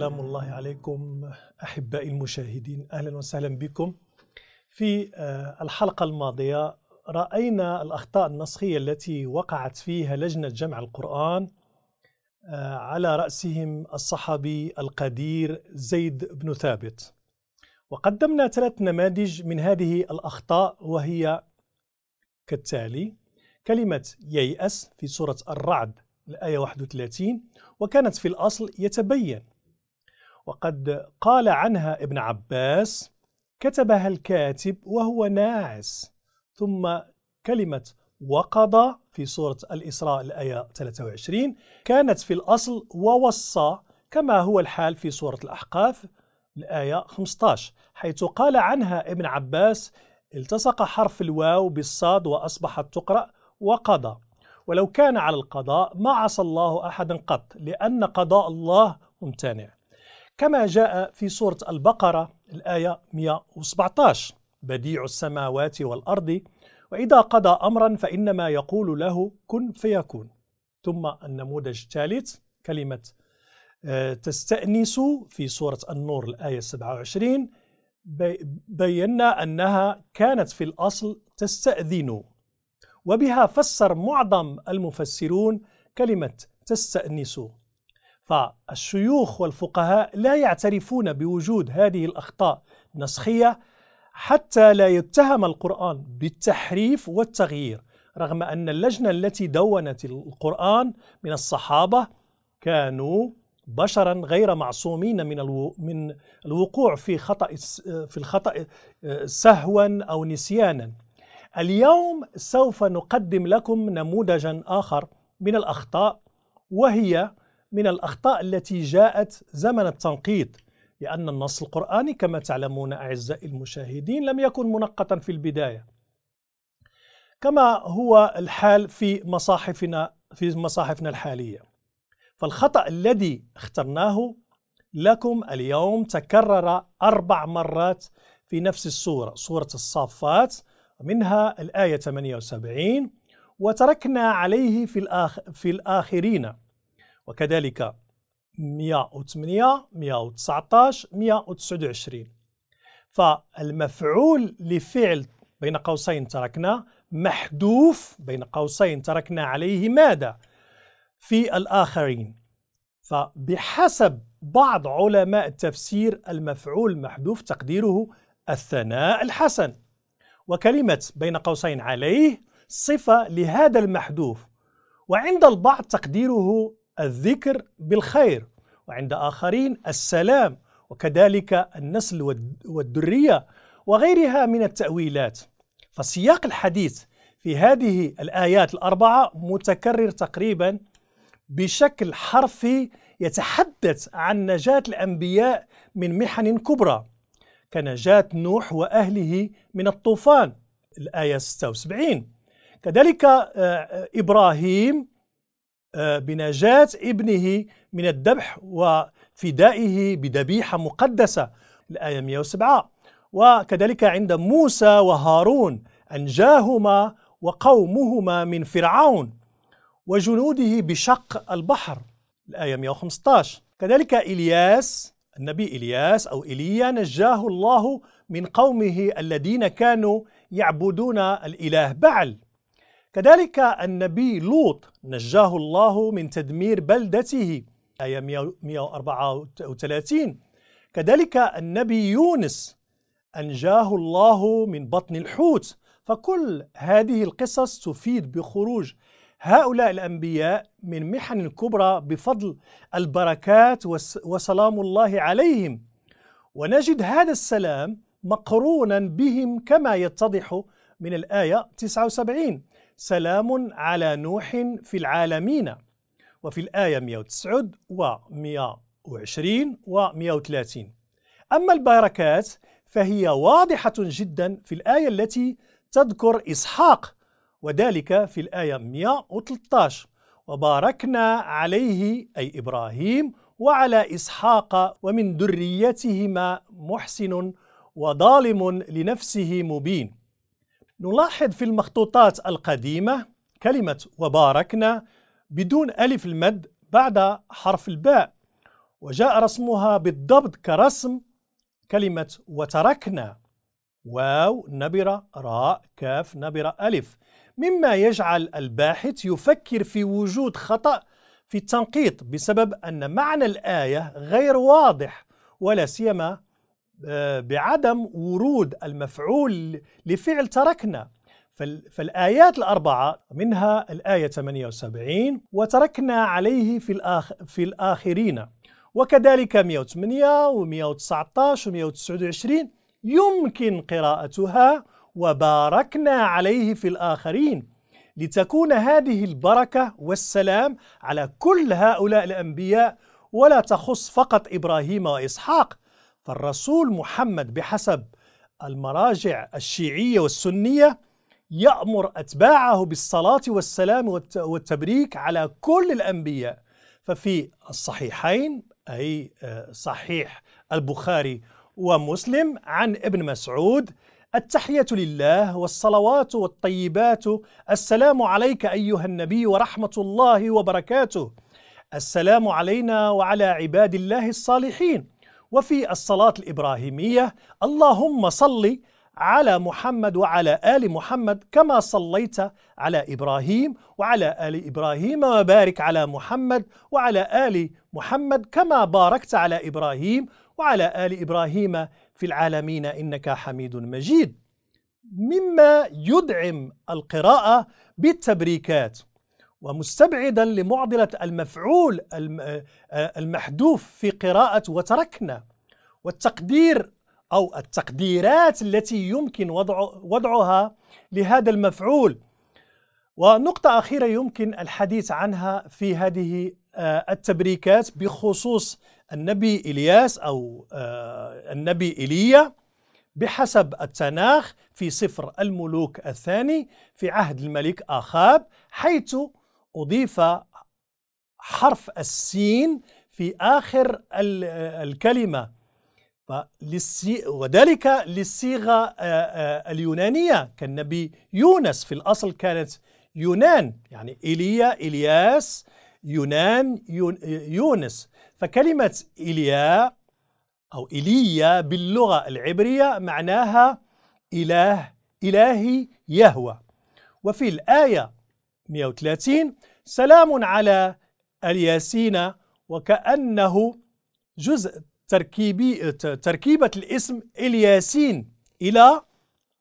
سلام الله عليكم احبائي المشاهدين اهلا وسهلا بكم في آه، الحلقه الماضيه راينا الاخطاء النسخيه التي وقعت فيها لجنه جمع القران آه، على راسهم الصحابي القدير زيد بن ثابت وقدمنا ثلاث نماذج من هذه الاخطاء وهي كالتالي كلمه ييأس في سوره الرعد الآية 31 وكانت في الأصل يتبين وقد قال عنها ابن عباس كتبها الكاتب وهو ناعس ثم كلمة وقضى في سورة الإسراء الآية 23 كانت في الأصل ووصى كما هو الحال في سورة الأحقاف الآية 15 حيث قال عنها ابن عباس التصق حرف الواو بالصاد وأصبحت تقرأ وقضى ولو كان على القضاء ما عصى الله أحدا قط لأن قضاء الله ممتنع كما جاء في سورة البقرة الآية 117 بديع السماوات والأرض وإذا قضى أمرا فإنما يقول له كن فيكون ثم النموذج الثالث كلمة آه، تستأنس في سورة النور الآية 27 بينا أنها كانت في الأصل تستأذن وبها فسر معظم المفسرون كلمة تستأنس فالشيوخ والفقهاء لا يعترفون بوجود هذه الأخطاء النسخية حتى لا يتهم القرآن بالتحريف والتغيير رغم أن اللجنة التي دونت القرآن من الصحابة كانوا بشرا غير معصومين من من الوقوع في خطأ في الخطأ سهوا أو نسيانا. اليوم سوف نقدم لكم نموذجا آخر من الأخطاء وهي من الأخطاء التي جاءت زمن التنقيط لأن النص القرآني كما تعلمون أعزائي المشاهدين لم يكن منقطا في البداية كما هو الحال في مصاحفنا في مصاحفنا الحالية فالخطأ الذي اخترناه لكم اليوم تكرر أربع مرات في نفس السورة سورة الصافات منها الآية 78 وتركنا عليه في, الآخ في الآخرين وكذلك 108 119 129 فالمفعول لفعل بين قوسين تركنا محذوف بين قوسين تركنا عليه ماذا في الآخرين فبحسب بعض علماء التفسير المفعول محذوف تقديره الثناء الحسن وكلمة بين قوسين عليه صفة لهذا المحذوف وعند البعض تقديره الذكر بالخير وعند آخرين السلام وكذلك النسل والدرية وغيرها من التأويلات فسياق الحديث في هذه الآيات الأربعة متكرر تقريبا بشكل حرفي يتحدث عن نجاة الأنبياء من محن كبرى كنجاة نوح وأهله من الطوفان الآية 76 كذلك آه، آه، إبراهيم آه، بنجاة ابنه من الذبح وفدائه بذبيحة مقدسة الآية 107 وكذلك عند موسى وهارون أنجاهما وقومهما من فرعون وجنوده بشق البحر الآية 115 كذلك إلياس النبي إلياس أو إيليا نجاه الله من قومه الذين كانوا يعبدون الإله بعل كذلك النبي لوط نجاه الله من تدمير بلدته آية 134 كذلك النبي يونس أنجاه الله من بطن الحوت فكل هذه القصص تفيد بخروج هؤلاء الأنبياء من محن كبرى بفضل البركات وسلام الله عليهم ونجد هذا السلام مقرونا بهم كما يتضح من الآية 79 سلام على نوح في العالمين وفي الآية 109 و 120 و 130 أما البركات فهي واضحة جدا في الآية التي تذكر إسحاق وذلك في الآية 113 وباركنا عليه أي إبراهيم وعلى إسحاق ومن ذريتهما محسن وظالم لنفسه مبين نلاحظ في المخطوطات القديمة كلمة وباركنا بدون ألف المد بعد حرف الباء وجاء رسمها بالضبط كرسم كلمة وتركنا واو نبرة راء كاف نبرة ألف مما يجعل الباحث يفكر في وجود خطأ في التنقيط بسبب أن معنى الآية غير واضح ولا سيما آه، بعدم ورود المفعول لفعل تركنا فالآيات الأربعة منها الآية 78 وتركنا عليه في, الآخ في الآخرين وكذلك 108 و119 و129 يمكن قراءتها وباركنا عليه في الآخرين لتكون هذه البركة والسلام على كل هؤلاء الأنبياء ولا تخص فقط إبراهيم وإسحاق فالرسول محمد بحسب المراجع الشيعية والسنية يأمر أتباعه بالصلاة والسلام والتبريك على كل الأنبياء ففي الصحيحين أي آه، صحيح البخاري ومسلم عن ابن مسعود التحية لله والصلوات والطيبات السلام عليك أيها النبي ورحمة الله وبركاته السلام علينا وعلى عباد الله الصالحين وفي الصلاة الإبراهيمية اللهم صل على محمد وعلى آل محمد كما صليت على إبراهيم وعلى آل إبراهيم وبارك على محمد وعلى آل محمد كما باركت على إبراهيم وعلى آل إبراهيم في العالمين إنك حميد مجيد مما يدعم القراءة بالتبريكات ومستبعدا لمعضلة المفعول آه، المحذوف في قراءة وتركنا والتقدير أو التقديرات التي يمكن وضع وضعها لهذا المفعول ونقطة أخيرة يمكن الحديث عنها في هذه آه، التبريكات بخصوص النبي إلياس أو آه، النبي إيليا بحسب التناخ في سفر الملوك الثاني في عهد الملك آخاب حيث أضيف حرف السين في آخر الكلمة وذلك للصيغة اليونانية كالنبي يونس في الأصل كانت يونان يعني إيليا إلياس يونان يونس فكلمة إيليا أو إيليا باللغة العبرية معناها إله إلهي يهوى وفي الآية 130 سلام على الياسين وكأنه جزء تركيبي تركيبة الاسم الياسين إلى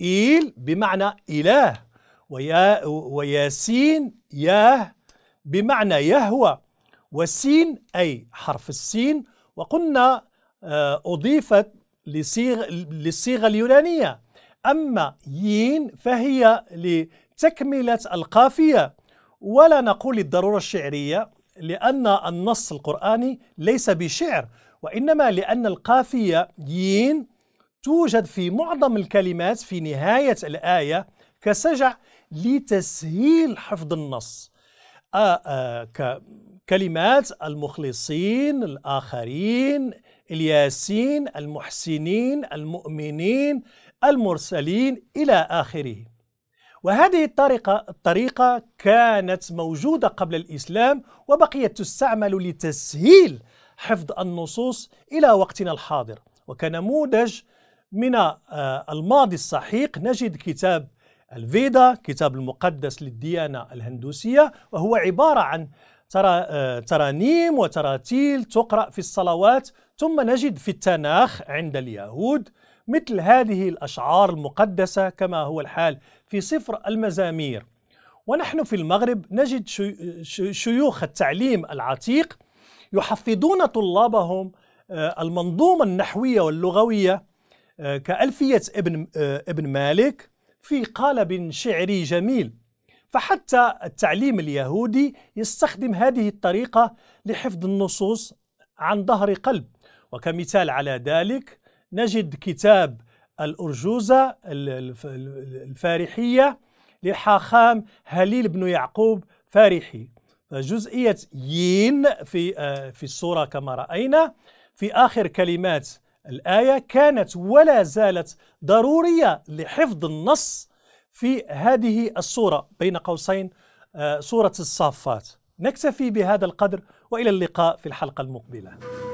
إيل بمعنى إله ويا وياسين ياه بمعنى يهوى والسين أي حرف السين وقلنا آه، أضيفت لصيغ للصيغة اليونانية أما يين فهي لتكملة القافية ولا نقول الضرورة الشعرية لأن النص القرآني ليس بشعر وإنما لأن القافية يين توجد في معظم الكلمات في نهاية الآية كسجع لتسهيل حفظ النص آه، آه، كلمات المخلصين الآخرين الياسين المحسنين المؤمنين المرسلين إلى آخره وهذه الطريقة الطريقة كانت موجودة قبل الإسلام وبقيت تستعمل لتسهيل حفظ النصوص إلى وقتنا الحاضر وكنموذج من آه، الماضي السحيق نجد كتاب الفيدا كتاب المقدس للديانة الهندوسية وهو عبارة عن آه، ترانيم وتراتيل تقرأ في الصلوات ثم نجد في التناخ عند اليهود مثل هذه الأشعار المقدسة كما هو الحال في سفر المزامير ونحن في المغرب نجد شيوخ التعليم العتيق يحفظون طلابهم آه، المنظومة النحوية واللغوية آه، كألفية ابن آه، ابن مالك في قالب شعري جميل فحتى التعليم اليهودي يستخدم هذه الطريقة لحفظ النصوص عن ظهر قلب وكمثال على ذلك نجد كتاب الأرجوزة الفارحية للحاخام هليل بن يعقوب فارحي جزئية يين في آه، في الصورة كما رأينا في آخر كلمات الآية كانت ولا زالت ضرورية لحفظ النص في هذه الصورة بين قوسين آه، صورة الصافات نكتفي بهذا القدر وإلى اللقاء في الحلقة المقبلة